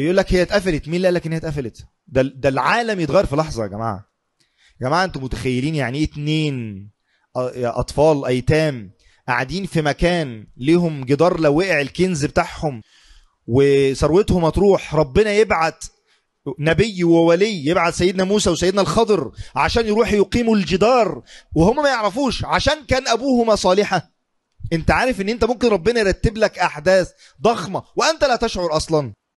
يقول لك هي اتقفلت مين اللي قال لك ان هي اتقفلت ده ده العالم يتغير في لحظه يا جماعه يا جماعه انتم متخيلين يعني ايه اتنين اطفال ايتام قاعدين في مكان ليهم جدار لو وقع الكنز بتاعهم وثروتهم هتروح ربنا يبعت نبي وولي يبعت سيدنا موسى وسيدنا الخضر عشان يروحوا يقيموا الجدار وهم ما يعرفوش عشان كان ابوهما صالحا انت عارف ان انت ممكن ربنا يرتب لك احداث ضخمه وانت لا تشعر اصلا